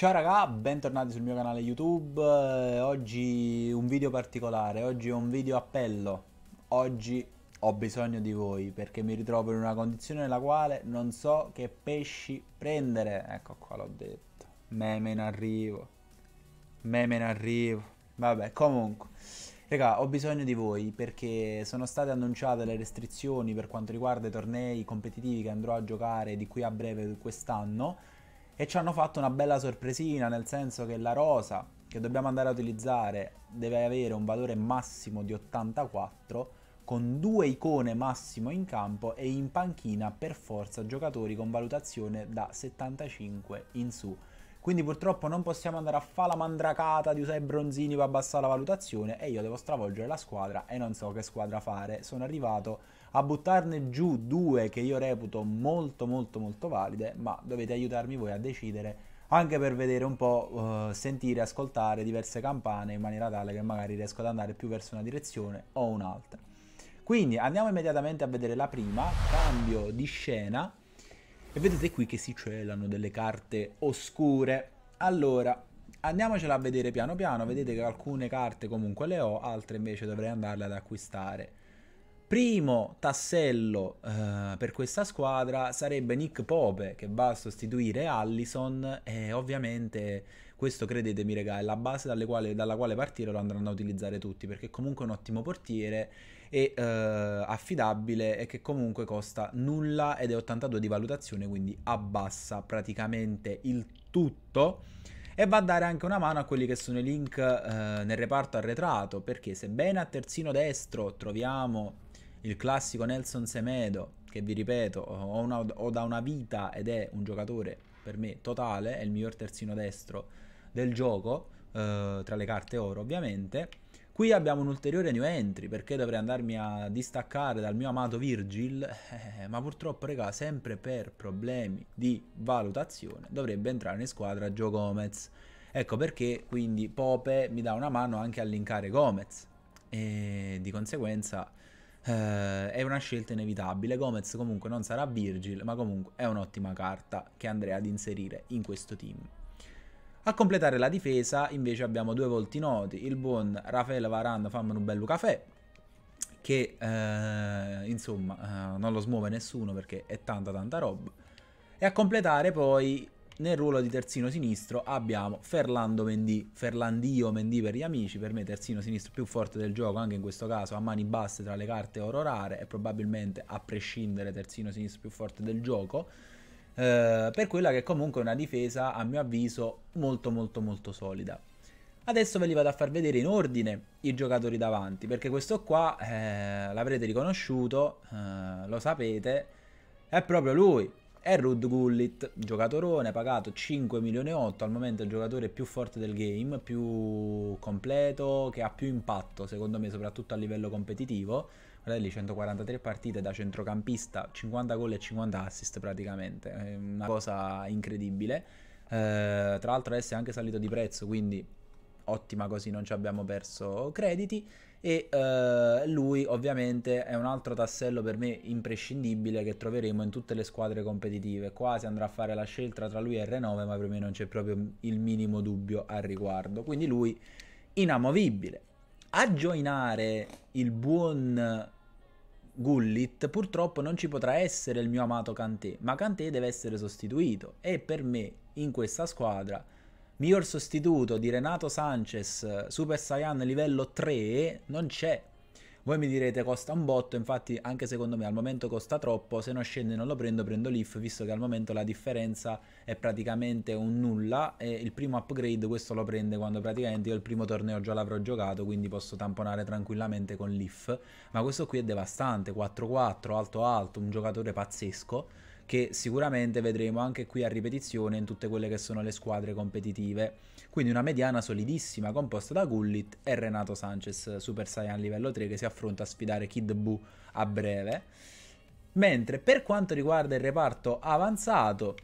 Ciao raga, bentornati sul mio canale YouTube, eh, oggi un video particolare, oggi è un video appello, oggi ho bisogno di voi perché mi ritrovo in una condizione nella quale non so che pesci prendere, ecco qua l'ho detto, meme in arrivo, meme in arrivo, vabbè comunque, raga ho bisogno di voi perché sono state annunciate le restrizioni per quanto riguarda i tornei competitivi che andrò a giocare di qui a breve quest'anno e ci hanno fatto una bella sorpresina, nel senso che la rosa che dobbiamo andare a utilizzare deve avere un valore massimo di 84 con due icone massimo in campo e in panchina per forza giocatori con valutazione da 75 in su. Quindi purtroppo non possiamo andare a fare la mandracata di usare i bronzini per abbassare la valutazione e io devo stravolgere la squadra e non so che squadra fare. Sono arrivato a buttarne giù due che io reputo molto molto molto valide, ma dovete aiutarmi voi a decidere anche per vedere un po', uh, sentire, ascoltare diverse campane in maniera tale che magari riesco ad andare più verso una direzione o un'altra. Quindi andiamo immediatamente a vedere la prima, cambio di scena e vedete qui che si celano delle carte oscure. Allora, andiamocela a vedere piano piano, vedete che alcune carte comunque le ho, altre invece dovrei andarle ad acquistare primo tassello uh, per questa squadra sarebbe Nick Pope che va a sostituire Allison e ovviamente questo credetemi regà è la base quale, dalla quale partire lo andranno a utilizzare tutti perché comunque è un ottimo portiere e uh, affidabile e che comunque costa nulla ed è 82 di valutazione quindi abbassa praticamente il tutto e va a dare anche una mano a quelli che sono i link uh, nel reparto arretrato perché sebbene a terzino destro troviamo il classico Nelson Semedo, che vi ripeto, ho, una, ho da una vita ed è un giocatore per me totale, è il miglior terzino destro del gioco, eh, tra le carte oro ovviamente. Qui abbiamo un ulteriore new entry perché dovrei andarmi a distaccare dal mio amato Virgil, eh, ma purtroppo raga sempre per problemi di valutazione dovrebbe entrare in squadra Joe Gomez. Ecco perché quindi Pope mi dà una mano anche a linkare Gomez e di conseguenza eh, è una scelta inevitabile. Gomez comunque non sarà Virgil, ma comunque è un'ottima carta che andrei ad inserire in questo team. A completare la difesa invece abbiamo due volti noti, il buon Raffaele Varanda Fammi un bello caffè, che eh, insomma eh, non lo smuove nessuno perché è tanta tanta roba. E a completare poi nel ruolo di terzino sinistro abbiamo Ferlando Mendy, Ferlandio Mendy per gli amici, per me terzino sinistro più forte del gioco, anche in questo caso a mani basse tra le carte oro rare e probabilmente a prescindere terzino sinistro più forte del gioco. Eh, per quella che comunque è una difesa a mio avviso molto molto molto solida. Adesso ve li vado a far vedere in ordine i giocatori davanti, perché questo qua eh, l'avrete riconosciuto, eh, lo sapete, è proprio lui, è Errud Gullit, giocatorone, pagato 5 milioni e 8, al momento il giocatore più forte del game, più completo, che ha più impatto secondo me, soprattutto a livello competitivo. Guardate lì, 143 partite da centrocampista, 50 gol e 50 assist praticamente, è una cosa incredibile. Eh, tra l'altro adesso è anche salito di prezzo, quindi ottima così non ci abbiamo perso crediti e eh, lui ovviamente è un altro tassello per me imprescindibile che troveremo in tutte le squadre competitive. Qua si andrà a fare la scelta tra lui e R9, ma per me non c'è proprio il minimo dubbio al riguardo. Quindi lui inamovibile. A joinare il buon Gullit purtroppo non ci potrà essere il mio amato Kanté, ma Kanté deve essere sostituito e per me in questa squadra miglior sostituto di Renato Sanchez, eh, Super Saiyan livello 3, non c'è. Voi mi direte costa un botto, infatti anche secondo me al momento costa troppo, se non scende non lo prendo, prendo l'IF, visto che al momento la differenza è praticamente un nulla e il primo upgrade questo lo prende quando praticamente io il primo torneo già l'avrò giocato, quindi posso tamponare tranquillamente con l'IF, ma questo qui è devastante, 4-4, alto alto, un giocatore pazzesco che sicuramente vedremo anche qui a ripetizione in tutte quelle che sono le squadre competitive. Quindi una mediana solidissima composta da Gullit e Renato Sanchez, Super Saiyan livello 3, che si affronta a sfidare Kid Buu a breve. Mentre per quanto riguarda il reparto avanzato,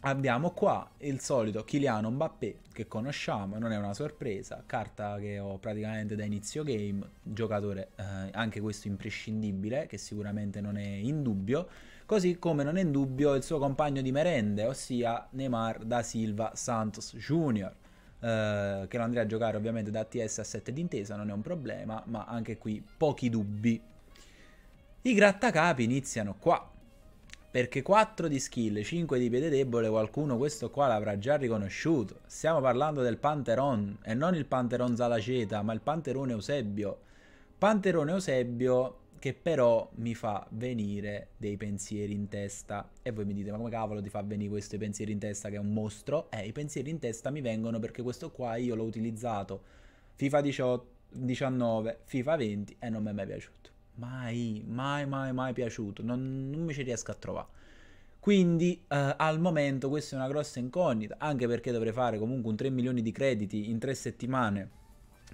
abbiamo qua il solito Kiliano Mbappé che conosciamo, non è una sorpresa, carta che ho praticamente da inizio game, giocatore eh, anche questo imprescindibile che sicuramente non è in dubbio così come non è in dubbio il suo compagno di merende, ossia Neymar da Silva Santos Jr. Eh, che lo andrà a giocare ovviamente da ATS a 7 d'intesa, non è un problema, ma anche qui pochi dubbi. I grattacapi iniziano qua, perché 4 di skill, 5 di piede debole, qualcuno questo qua l'avrà già riconosciuto. Stiamo parlando del Panteron, e non il Panteron Zalaceta, ma il Panterone Eusebio. Panterone Eusebio che però mi fa venire dei pensieri in testa. E voi mi dite, ma come cavolo ti fa venire questo pensieri in testa che è un mostro? Eh, i pensieri in testa mi vengono perché questo qua io l'ho utilizzato FIFA 18, 19, FIFA 20 e non mi è mai piaciuto. Mai, mai, mai, mai piaciuto. Non, non mi ci riesco a trovare. Quindi eh, al momento questa è una grossa incognita, anche perché dovrei fare comunque un 3 milioni di crediti in 3 settimane,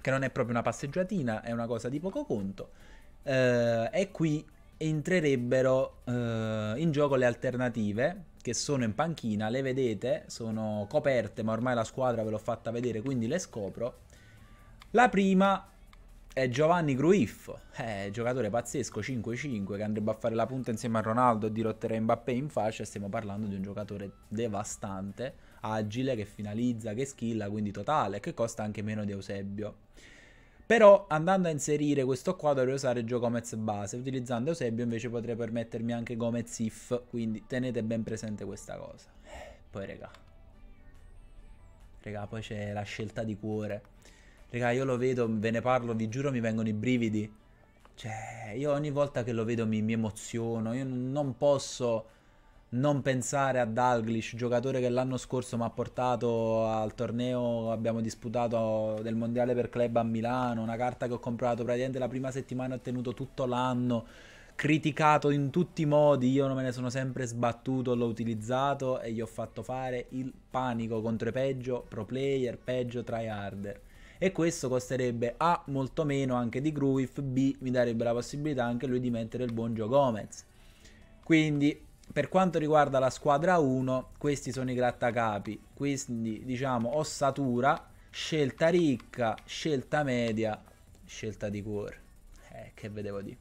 che non è proprio una passeggiatina, è una cosa di poco conto eh, e qui entrerebbero eh, in gioco le alternative che sono in panchina, le vedete, sono coperte ma ormai la squadra ve l'ho fatta vedere quindi le scopro. La prima è Giovanni Gruif, eh, giocatore pazzesco, 5-5, che andrebbe a fare la punta insieme a Ronaldo e dirotterà Mbappé in fascia, stiamo parlando di un giocatore devastante, agile, che finalizza, che schilla, quindi totale, che costa anche meno di Eusebio. Però andando a inserire questo qua dovrei usare Gio Gomez base, utilizzando Eusebio invece potrei permettermi anche Gomez if, quindi tenete ben presente questa cosa. Poi regà. Raga poi c'è la scelta di cuore. Raga io lo vedo, ve ne parlo, vi giuro mi vengono i brividi. Cioè, io ogni volta che lo vedo mi, mi emoziono, io non posso non pensare a Dalglish, giocatore che l'anno scorso mi ha portato al torneo, abbiamo disputato del mondiale per club a Milano, una carta che ho comprato praticamente la prima settimana, e tenuto tutto l'anno, criticato in tutti i modi, io me ne sono sempre sbattuto, l'ho utilizzato e gli ho fatto fare il panico contro i peggio, pro player, peggio, tryharder. E questo costerebbe A molto meno anche di Gruif, B mi darebbe la possibilità anche lui di mettere il buon Gio Gomez. Quindi per quanto riguarda la squadra 1, questi sono i grattacapi, quindi diciamo ossatura, scelta ricca, scelta media, scelta di cuore. Eh, che vedevo di.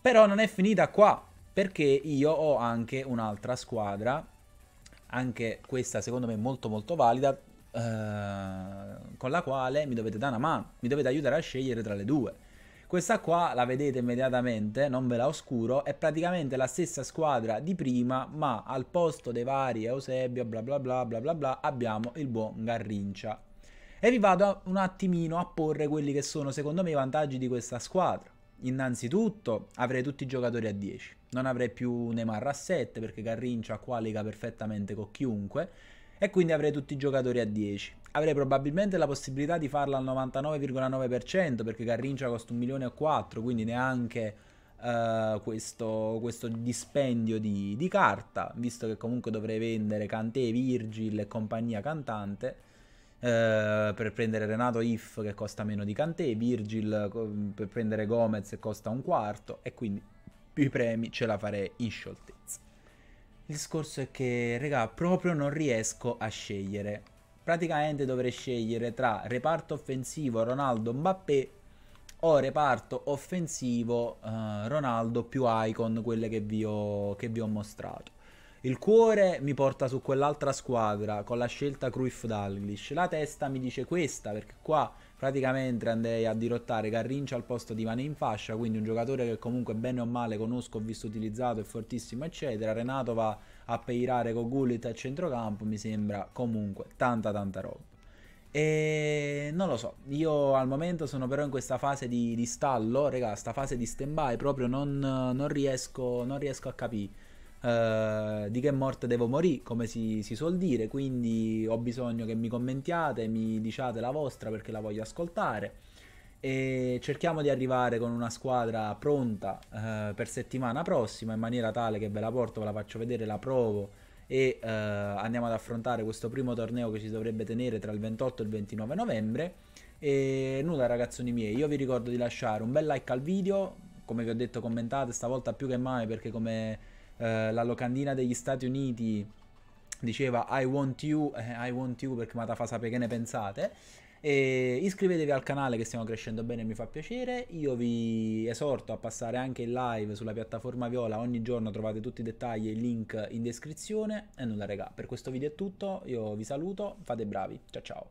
Però non è finita qua, perché io ho anche un'altra squadra, anche questa secondo me molto molto valida, eh, con la quale mi dovete dare una mano, mi dovete aiutare a scegliere tra le due. Questa qua la vedete immediatamente, non ve la oscuro, è praticamente la stessa squadra di prima, ma al posto dei vari Eusebio, bla bla bla bla bla bla, abbiamo il buon Garrincia. E vi vado un attimino a porre quelli che sono secondo me i vantaggi di questa squadra. Innanzitutto avrei tutti i giocatori a 10, non avrei più Neymar a 7 perché Garrincia qua lega perfettamente con chiunque e quindi avrei tutti i giocatori a 10 avrei probabilmente la possibilità di farla al 99,9% perché Carrincia costa un milione e quattro, quindi neanche uh, questo, questo, dispendio di, di, carta, visto che comunque dovrei vendere Cantè, Virgil e compagnia cantante. Uh, per prendere Renato If che costa meno di Cantè, Virgil per prendere Gomez che costa un quarto e quindi più i premi ce la farei in scioltezza. Il discorso è che, regà, proprio non riesco a scegliere praticamente dovrei scegliere tra reparto offensivo Ronaldo Mbappé o reparto offensivo eh, Ronaldo più Icon, quelle che vi, ho, che vi ho mostrato. Il cuore mi porta su quell'altra squadra con la scelta Cruyff Dalglish. La testa mi dice questa perché qua praticamente andrei a dirottare Garrincia al posto di Mane in fascia, quindi un giocatore che comunque bene o male conosco, ho visto utilizzato, è fortissimo eccetera. Renato va a peirare con Gullit a centrocampo mi sembra comunque tanta tanta roba. E non lo so, io al momento sono però in questa fase di, di stallo, raga, questa fase di stand by, proprio non, non, riesco, non riesco, a capire uh, di che morte devo morire, come si, si suol dire, quindi ho bisogno che mi commentiate, mi diciate la vostra perché la voglio ascoltare e cerchiamo di arrivare con una squadra pronta eh, per settimana prossima in maniera tale che ve la porto, ve la faccio vedere, la provo e eh, andiamo ad affrontare questo primo torneo che si dovrebbe tenere tra il 28 e il 29 novembre e nulla ragazzoni miei, io vi ricordo di lasciare un bel like al video, come vi ho detto commentate stavolta più che mai perché come eh, la locandina degli Stati Uniti diceva I want you, eh, I want you perché mi ha fa sapere che ne pensate e iscrivetevi al canale che stiamo crescendo bene, mi fa piacere. Io vi esorto a passare anche in live sulla piattaforma Viola, ogni giorno trovate tutti i dettagli e il link in descrizione. E nulla, raga, per questo video è tutto. Io vi saluto, fate bravi. Ciao ciao.